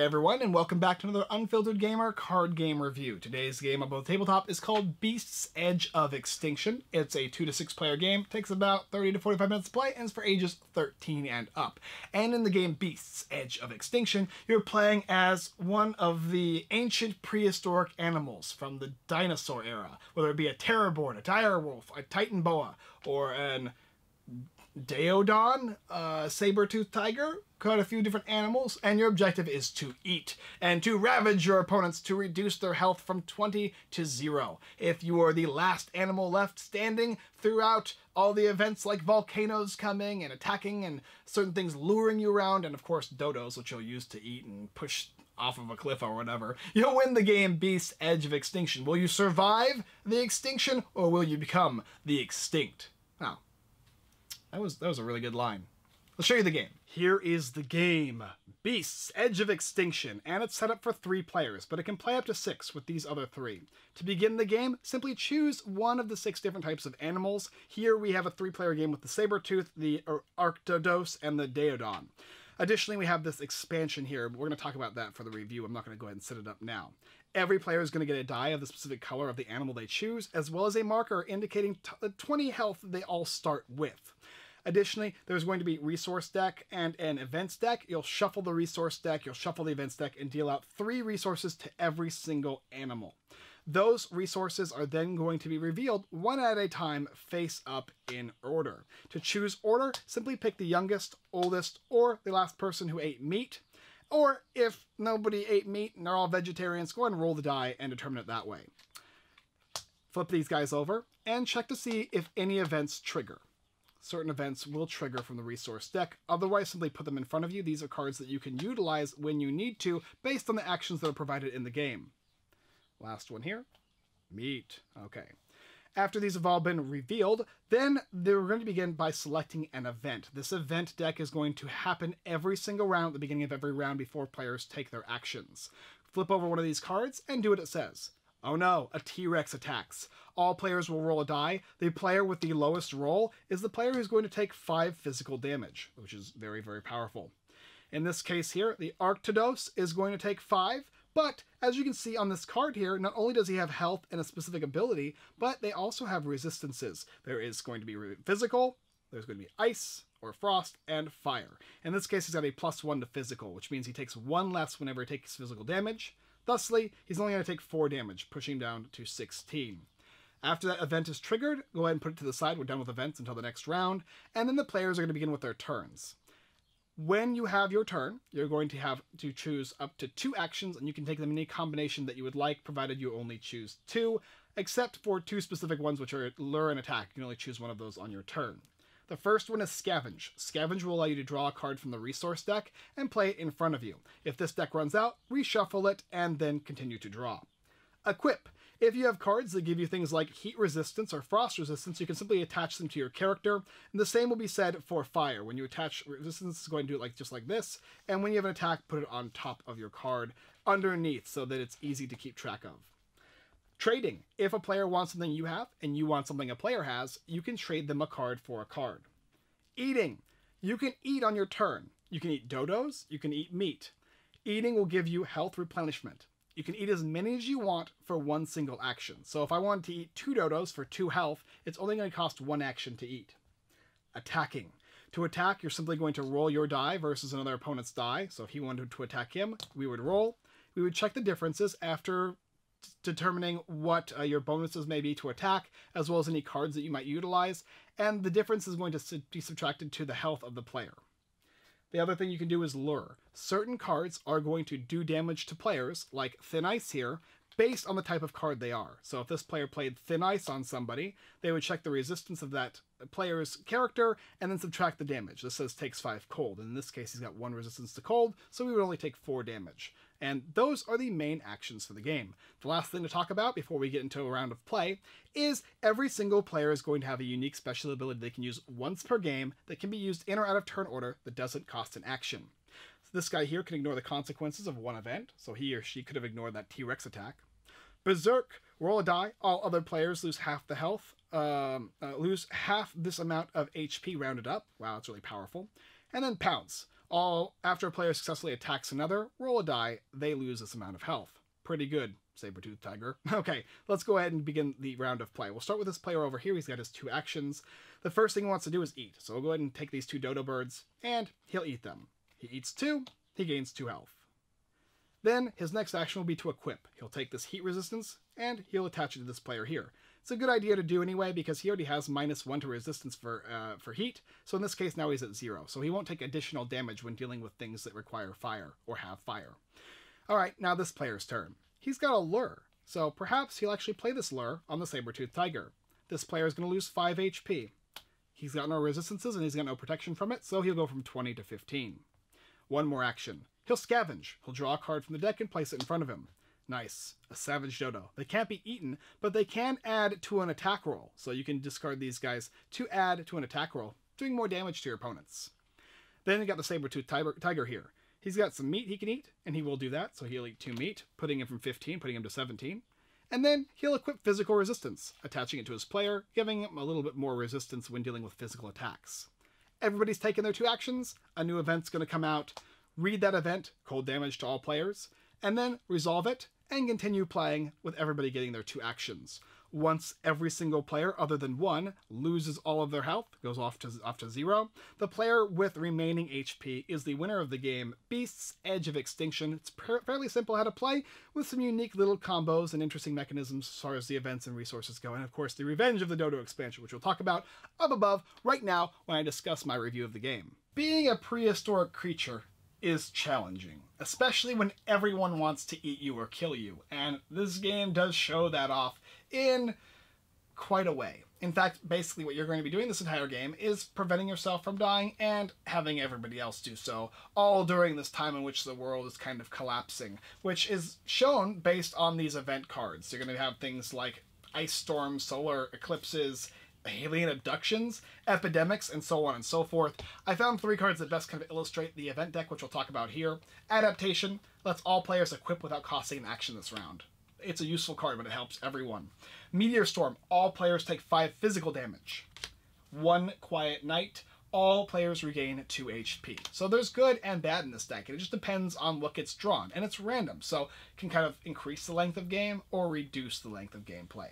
Hey everyone, and welcome back to another Unfiltered Gamer card game review. Today's game on both tabletop is called Beast's Edge of Extinction. It's a 2 to 6 player game, takes about 30 to 45 minutes to play, and is for ages 13 and up. And in the game Beast's Edge of Extinction, you're playing as one of the ancient prehistoric animals from the dinosaur era, whether it be a terrorborn, a direwolf, a titan boa, or an Deodon, uh, saber-toothed tiger, cut a few different animals, and your objective is to eat and to ravage your opponents to reduce their health from 20 to 0. If you are the last animal left standing throughout all the events like volcanoes coming and attacking and certain things luring you around, and of course dodos, which you'll use to eat and push off of a cliff or whatever, you'll win the game Beast Edge of Extinction. Will you survive the extinction, or will you become the extinct? Oh, that was that was a really good line. Let's show you the game. Here is the game. Beasts, Edge of Extinction, and it's set up for three players, but it can play up to six with these other three. To begin the game, simply choose one of the six different types of animals. Here we have a three-player game with the saber tooth, the Arctodos, and the Deodon. Additionally, we have this expansion here. We're going to talk about that for the review. I'm not going to go ahead and set it up now. Every player is going to get a die of the specific color of the animal they choose, as well as a marker indicating uh, 20 health they all start with. Additionally, there's going to be resource deck and an events deck. You'll shuffle the resource deck, you'll shuffle the events deck, and deal out three resources to every single animal. Those resources are then going to be revealed one at a time, face up in order. To choose order, simply pick the youngest, oldest, or the last person who ate meat. Or if nobody ate meat and they're all vegetarians, go ahead and roll the die and determine it that way. Flip these guys over and check to see if any events trigger certain events will trigger from the resource deck. Otherwise, simply put them in front of you. These are cards that you can utilize when you need to, based on the actions that are provided in the game. Last one here. Meat. Okay. After these have all been revealed, then they're going to begin by selecting an event. This event deck is going to happen every single round at the beginning of every round before players take their actions. Flip over one of these cards and do what it says. Oh no, a T Rex attacks. All players will roll a die. The player with the lowest roll is the player who's going to take 5 physical damage, which is very, very powerful. In this case here, the Arctodos is going to take 5, but as you can see on this card here, not only does he have health and a specific ability, but they also have resistances. There is going to be physical, there's going to be ice, or frost, and fire. In this case, he's got a plus 1 to physical, which means he takes 1 less whenever he takes physical damage. Thusly, he's only going to take 4 damage, pushing down to 16. After that event is triggered, go ahead and put it to the side. We're done with events until the next round. And then the players are going to begin with their turns. When you have your turn, you're going to have to choose up to two actions, and you can take them in any combination that you would like, provided you only choose two, except for two specific ones, which are lure and attack. You can only choose one of those on your turn. The first one is Scavenge. Scavenge will allow you to draw a card from the resource deck and play it in front of you. If this deck runs out, reshuffle it and then continue to draw. Equip. If you have cards that give you things like heat resistance or frost resistance, you can simply attach them to your character. And the same will be said for fire. When you attach resistance, it's going to do it like just like this. And when you have an attack, put it on top of your card underneath so that it's easy to keep track of. Trading. If a player wants something you have and you want something a player has, you can trade them a card for a card. Eating. You can eat on your turn. You can eat dodos, you can eat meat. Eating will give you health replenishment. You can eat as many as you want for one single action. So if I wanted to eat two dodos for two health, it's only going to cost one action to eat. Attacking. To attack, you're simply going to roll your die versus another opponent's die. So if he wanted to attack him, we would roll. We would check the differences after determining what uh, your bonuses may be to attack, as well as any cards that you might utilize, and the difference is going to be subtracted to the health of the player. The other thing you can do is lure. Certain cards are going to do damage to players, like Thin Ice here, based on the type of card they are. So if this player played Thin Ice on somebody, they would check the resistance of that player's character and then subtract the damage. This says takes 5 cold, and in this case he's got 1 resistance to cold, so we would only take 4 damage. And those are the main actions for the game. The last thing to talk about before we get into a round of play is every single player is going to have a unique special ability they can use once per game that can be used in or out of turn order that doesn't cost an action. So this guy here can ignore the consequences of one event, so he or she could have ignored that T-Rex attack. Berserk, roll a die, all other players lose half the health, um, uh, lose half this amount of HP rounded up. Wow, that's really powerful. And then Pounce. All after a player successfully attacks another, roll a die, they lose this amount of health. Pretty good, saber tooth tiger. Okay, let's go ahead and begin the round of play. We'll start with this player over here. He's got his two actions. The first thing he wants to do is eat. So we'll go ahead and take these two dodo birds, and he'll eat them. He eats two, he gains two health. Then his next action will be to equip. He'll take this heat resistance, and he'll attach it to this player here. It's a good idea to do anyway because he already has minus one to resistance for uh, for heat. So in this case, now he's at zero. So he won't take additional damage when dealing with things that require fire or have fire. All right, now this player's turn. He's got a lure, so perhaps he'll actually play this lure on the saber tooth tiger. This player is going to lose 5 HP. He's got no resistances and he's got no protection from it, so he'll go from 20 to 15. One more action. He'll scavenge. He'll draw a card from the deck and place it in front of him. Nice. A savage dodo. They can't be eaten, but they can add to an attack roll. So you can discard these guys to add to an attack roll, doing more damage to your opponents. Then you got the saber tooth tiger here. He's got some meat he can eat, and he will do that. So he'll eat two meat, putting him from 15, putting him to 17. And then he'll equip physical resistance, attaching it to his player, giving him a little bit more resistance when dealing with physical attacks. Everybody's taken their two actions. A new event's going to come out. Read that event, cold damage to all players, and then resolve it and continue playing with everybody getting their two actions. Once every single player other than one loses all of their health, goes off to off to zero, the player with remaining HP is the winner of the game, Beast's Edge of Extinction. It's fairly simple how to play, with some unique little combos and interesting mechanisms as far as the events and resources go, and of course the Revenge of the Dodo expansion, which we'll talk about up above right now when I discuss my review of the game. Being a prehistoric creature, is challenging, especially when everyone wants to eat you or kill you, and this game does show that off in quite a way. In fact, basically what you're going to be doing this entire game is preventing yourself from dying and having everybody else do so, all during this time in which the world is kind of collapsing, which is shown based on these event cards. You're going to have things like ice storms, solar eclipses, alien abductions, epidemics, and so on and so forth. I found three cards that best kind of illustrate the event deck, which we'll talk about here. Adaptation lets all players equip without costing an action this round. It's a useful card, but it helps everyone. Meteor Storm, all players take 5 physical damage. One Quiet Night, all players regain 2 HP. So there's good and bad in this deck, and it just depends on what gets drawn. And it's random, so it can kind of increase the length of game or reduce the length of gameplay.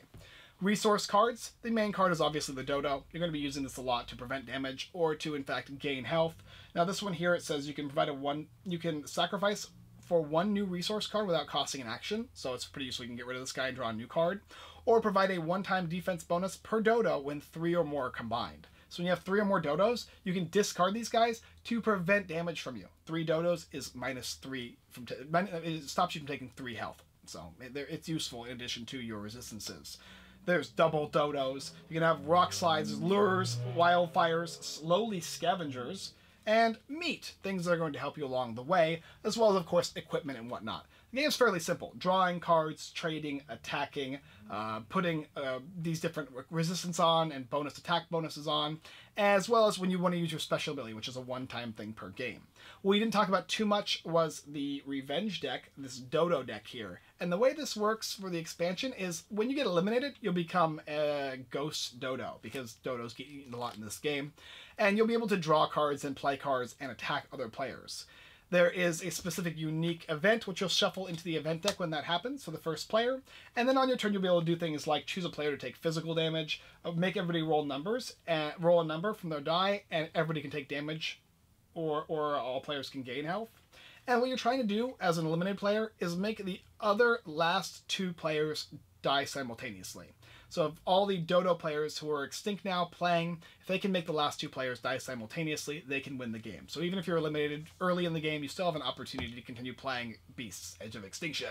Resource cards. The main card is obviously the Dodo. You're going to be using this a lot to prevent damage or to, in fact, gain health. Now, this one here, it says you can provide a one, you can sacrifice for one new resource card without costing an action, so it's pretty useful. You can get rid of this guy and draw a new card, or provide a one-time defense bonus per dodo when three or more are combined. So when you have three or more dodos, you can discard these guys to prevent damage from you. Three dodos is minus three from it stops you from taking three health. So it's useful in addition to your resistances. There's double dodos. You can have rock slides, lures, wildfires, slowly scavengers, and meat, things that are going to help you along the way, as well as, of course, equipment and whatnot. Game's fairly simple. Drawing cards, trading, attacking, uh, putting uh, these different resistance on and bonus attack bonuses on, as well as when you want to use your special ability, which is a one-time thing per game. What we didn't talk about too much was the Revenge deck, this Dodo deck here. And the way this works for the expansion is when you get eliminated, you'll become a Ghost Dodo, because Dodos get eaten a lot in this game. And you'll be able to draw cards and play cards and attack other players. There is a specific unique event, which you'll shuffle into the event deck when that happens for the first player. And then on your turn, you'll be able to do things like choose a player to take physical damage, uh, make everybody roll numbers, and uh, roll a number from their die, and everybody can take damage, or, or all players can gain health. And what you're trying to do as an eliminated player is make the other last two players die simultaneously. So of all the Dodo players who are extinct now playing, if they can make the last two players die simultaneously, they can win the game. So even if you're eliminated early in the game, you still have an opportunity to continue playing Beasts, Edge of Extinction.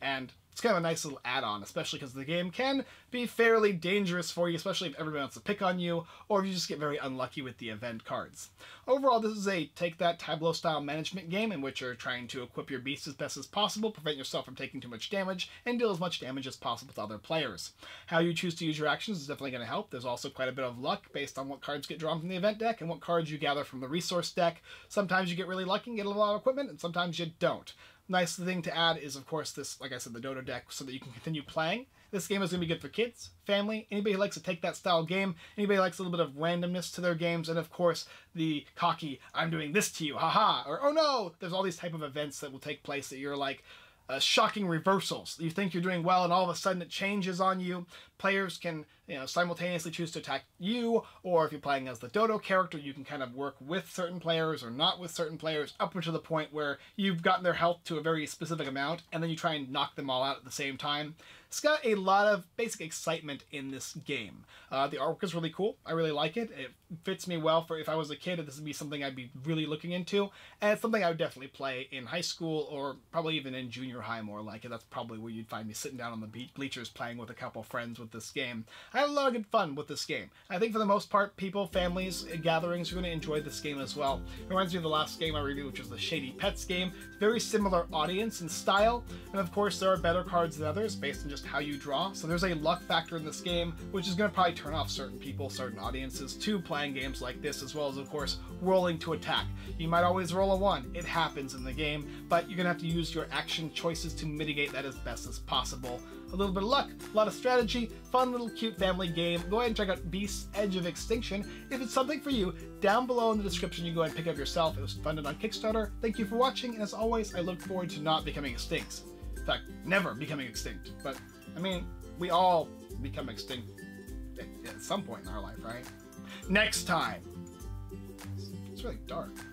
And it's kind of a nice little add-on, especially because the game can be fairly dangerous for you, especially if everyone wants to pick on you, or if you just get very unlucky with the event cards. Overall, this is a take-that Tableau-style management game in which you're trying to equip your beasts as best as possible, prevent yourself from taking too much damage, and deal as much damage as possible to other players. How you choose to use your actions is definitely going to help. There's also quite a bit of luck based on what cards get drawn from the event deck and what cards you gather from the resource deck. Sometimes you get really lucky and get a lot of equipment, and sometimes you don't nice thing to add is, of course, this, like I said, the Dodo deck, so that you can continue playing. This game is going to be good for kids, family, anybody who likes to take that style game, anybody likes a little bit of randomness to their games, and of course, the cocky, I'm doing this to you, haha, or oh no! There's all these type of events that will take place that you're like, uh, shocking reversals. You think you're doing well, and all of a sudden it changes on you. Players can you know, simultaneously choose to attack you, or if you're playing as the Dodo character, you can kind of work with certain players or not with certain players up until the point where you've gotten their health to a very specific amount, and then you try and knock them all out at the same time. It's got a lot of basic excitement in this game. Uh, the artwork is really cool. I really like it. It fits me well for if I was a kid, this would be something I'd be really looking into, and it's something I would definitely play in high school or probably even in junior high more like it. That's probably where you'd find me sitting down on the bleachers playing with a couple friends with this game. I had a lot of good fun with this game. I think for the most part, people, families, gatherings are going to enjoy this game as well. It reminds me of the last game I reviewed, which was the Shady Pets game. very similar audience and style, and of course there are better cards than others based on just how you draw, so there's a luck factor in this game, which is going to probably turn off certain people, certain audiences to playing games like this, as well as of course rolling to attack. You might always roll a 1, it happens in the game, but you're going to have to use your action choices to mitigate that as best as possible. A little bit of luck, a lot of strategy, fun little cute family game, go ahead and check out Beast's Edge of Extinction. If it's something for you, down below in the description you go ahead and pick up yourself. It was funded on Kickstarter. Thank you for watching, and as always, I look forward to not becoming extinct. In fact, never becoming extinct. But, I mean, we all become extinct at some point in our life, right? Next time. It's really dark.